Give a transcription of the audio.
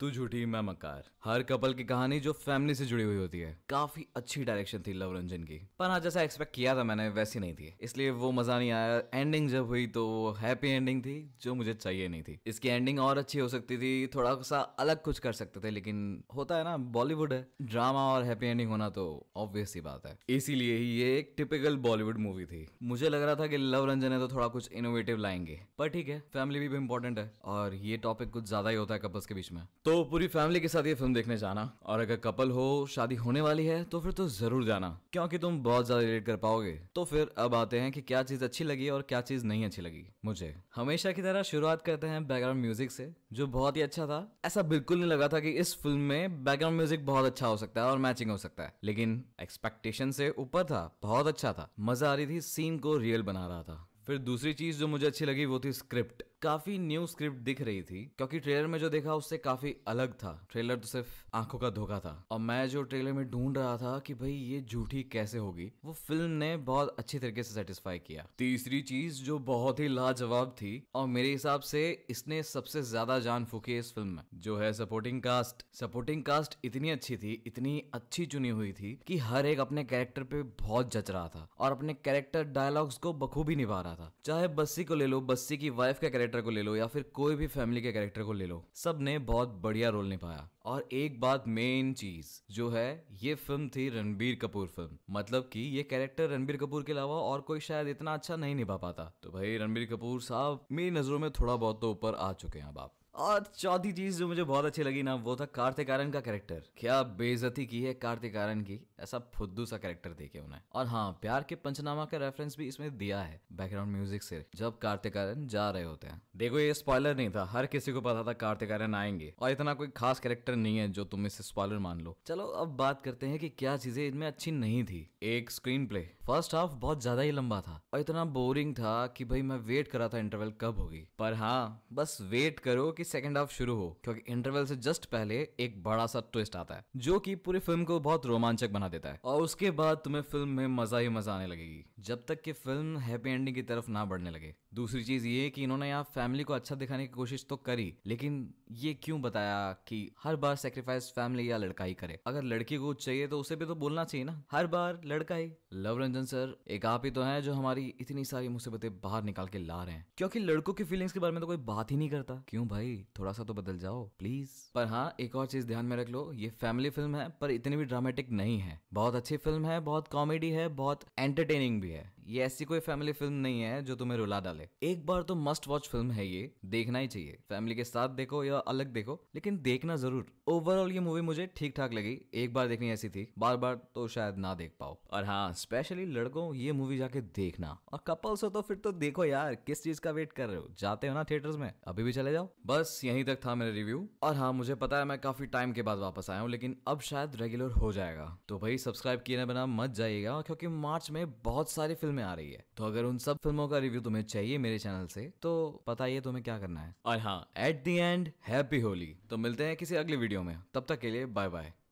तू झूठी मैं मकार हर कपल की कहानी जो फैमिली से जुड़ी हुई होती है काफी अच्छी डायरेक्शन थी लव रंजन की पर हाँ जैसा एक्सपेक्ट किया था मैंने वैसी नहीं थी इसलिए वो मजा नहीं आया एंडिंग जब हुई तो वो हैप्पी एंडिंग थी जो मुझे चाहिए नहीं थी इसकी एंडिंग और अच्छी हो सकती थी थोड़ा सा अलग कुछ कर सकते थे लेकिन होता है ना बॉलीवुड है ड्रामा और हैप्पी एंडिंग होना तो ऑब्वियस ही बात है इसीलिए ही ये एक टिपिकल बॉलीवुड मूवी थी मुझे लग रहा था कि लव रंजन है तो थोड़ा कुछ इनोवेटिव लाएंगे पर ठीक है फैमिली भी, भी इंपॉर्टेंट है और ये टॉपिक कुछ ज्यादा ही होता है कपल्स के बीच में तो पूरी फैमिली के साथ ये फिल्म देखने जाना और अगर कपल हो शादी होने वाली है तो फिर तो जरूर जाना क्योंकि तुम बहुत ज्यादा रिलेट कर पाओगे तो फिर अब आते हैं कि क्या चीज अच्छी लगी और क्या चीज नहीं अच्छी लगी मुझे हमेशा की तरह शुरुआत करते हैं बैकग्राउंड म्यूजिक से जो बहुत ही अच्छा था ऐसा बिल्कुल नहीं लगा था कि इस फिल्म में बैकग्राउंड म्यूजिक बहुत अच्छा हो सकता है और मैचिंग हो सकता है लेकिन एक्सपेक्टेशन से ऊपर था बहुत अच्छा था मजा आ रही थी सीन को रियल बना रहा था फिर दूसरी चीज जो मुझे अच्छी लगी वो थी स्क्रिप्ट काफी न्यू स्क्रिप्ट दिख रही थी क्योंकि ट्रेलर में जो देखा उससे काफी अलग था ट्रेलर तो सिर्फ आंखों का धोखा था और मैं जो ट्रेलर में ढूंढ रहा था कि भाई ये झूठी कैसे होगी वो फिल्म ने बहुत अच्छी तरीके से सेटिस्फाई किया तीसरी चीज जो बहुत ही लाजवाब थी और मेरे हिसाब से इसने सबसे ज्यादा जान फूकी इस फिल्म में जो है सपोर्टिंग कास्ट सपोर्टिंग कास्ट इतनी अच्छी थी इतनी अच्छी चुनी हुई थी कि हर एक अपने कैरेक्टर पे बहुत जच रहा था और अपने कैरेक्टर डायलॉग्स को बखूबी निभा रहा था चाहे बस्सी को ले लो बस्सी की वाइफ का कैरेक्टर कैरेक्टर को ले लो या फिर कोई भी फैमिली के कैरेक्टर को ले लो सब ने बहुत बढ़िया रोल निभाया और एक बात मेन चीज जो है ये फिल्म थी रणबीर कपूर फिल्म मतलब कि ये कैरेक्टर रणबीर कपूर के अलावा और कोई शायद इतना अच्छा नहीं निभा पाता तो भाई रणबीर कपूर साहब मेरी नजरों में थोड़ा बहुत तो ऊपर आ चुके हैं अब आप और चौथी चीज जो मुझे बहुत अच्छी लगी ना वो था कार्तिक आर्यन का कैरेक्टर क्या बेजती की है कार्तिक आर्यन की ऐसा फुद्दू सा कैरेक्टर देखे उन्हें और हाँ प्यार के पंचनामा का रेफरेंस भी इसमें दिया है बैकग्राउंड म्यूजिक से जब कार्तिक आर्यन जा रहे होते हैं देखो ये स्पॉयलर नहीं था हर किसी को पता था कार्तिक आर्यन आएंगे और इतना कोई खास कैरेक्टर नहीं है जो तुम इसे स्पॉयलर मान लो चलो अब बात करते हैं कि क्या चीजें इनमें अच्छी नहीं थी एक स्क्रीन प्ले फर्स्ट हाफ बहुत ज्यादा ही लंबा था और इतना बोरिंग था कि भाई मैं वेट करा था इंटरवल कब होगी पर हाँ बस वेट करो कि सेकंड हाफ शुरू हो क्योंकि इंटरवल से जस्ट पहले एक बड़ा सा ट्विस्ट आता है जो कि पूरी फिल्म को बहुत रोमांचक बना देता है और उसके बाद तुम्हें फिल्म में मजा ही मजा आने लगेगी जब तक कि फिल्म हैप्पी एंडिंग की तरफ ना बढ़ने लगे दूसरी चीज ये कि इन्होंने यहाँ फैमिली को अच्छा दिखाने की कोशिश तो करी लेकिन ये क्यों बताया कि हर बार सेक्रीफाइस फैमिली या लड़का ही करे अगर लड़की को चाहिए तो उसे भी तो बोलना चाहिए ना हर बार लड़का ही लव रंजन सर एक आप ही तो है जो हमारी इतनी सारी मुसीबतें बाहर निकाल के ला रहे हैं क्योंकि लड़कों की फीलिंग्स के बारे में तो कोई बात ही नहीं करता क्यों भाई भाई थोड़ा सा तो बदल जाओ प्लीज पर हाँ एक और चीज ध्यान में रख लो ये फैमिली फिल्म है पर इतनी भी ड्रामेटिक नहीं है बहुत अच्छी फिल्म है बहुत कॉमेडी है बहुत एंटरटेनिंग भी है ये ऐसी कोई फैमिली फिल्म नहीं है जो तुम्हें रुला डाले एक बार तो मस्ट वॉच फिल्म है ये देखना ही चाहिए फैमिली के साथ देखो या अलग देखो लेकिन देखना जरूर ओवरऑल ये मूवी मुझे ठीक ठाक लगी एक बार देखनी ऐसी थी बार बार तो शायद ना देख पाओ और हाँ स्पेशली लड़कों ये मूवी जाके देखना और कपल्स हो तो फिर तो देखो यार किस चीज का वेट कर रहे हो जाते हो ना थिएटर में अभी भी चले जाओ बस यहीं तक था मेरा रिव्यू और हाँ मुझे पता है मैं काफी टाइम के बाद वापस आया हूँ लेकिन अब शायद रेगुलर हो जाएगा तो भाई सब्सक्राइब किए ना बना मत जाइएगा क्योंकि मार्च में बहुत सारी फिल्म में आ रही है तो अगर उन सब फिल्मों का रिव्यू तुम्हें चाहिए मेरे चैनल से तो पता ही तुम्हें क्या करना है और हाँ at the end happy Holi तो मिलते हैं किसी अगले वीडियो में तब तक के लिए बाय बाय